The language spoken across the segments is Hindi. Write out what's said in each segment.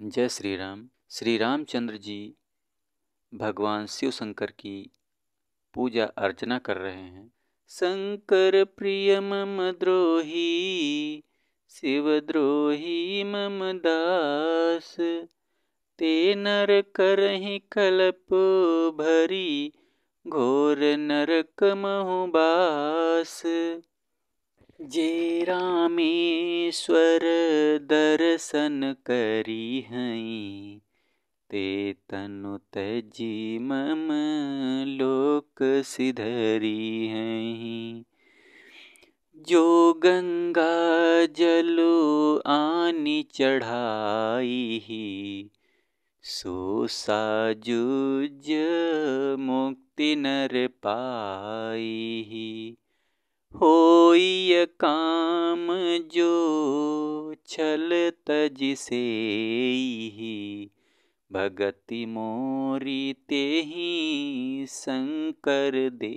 जय श्री राम श्री रामचंद्र जी भगवान शिव शंकर की पूजा अर्चना कर रहे हैं शंकर प्रिय मम द्रोही शिवद्रोही मम दास ते नर कर कलप भरी घोर नरक महुबास जे रामेश्वर दर्शन करी हई ते तनु तजी मम लोक सिधरी हई जो गंगा जलो आनी चढ़ाई ही सो साजुज मुक्ति नर पाई ही हो काम जो छल तज ही भगति मोरी ते ही शंकर दे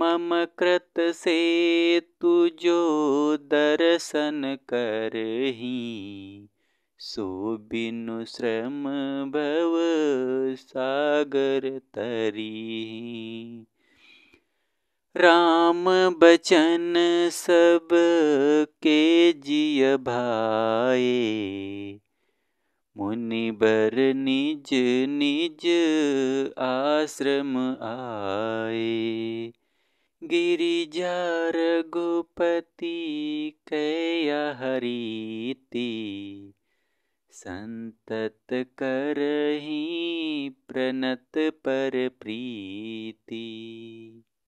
मम कृत से तुझो दर्शन करही सो बिनु श्रम भव सागर तरी राम बचन सब के जिय भाए मुनिबर निज निज आश्रम आए गिरिजा रघुपति कया हरीती संतत करही प्रणत पर प्रीति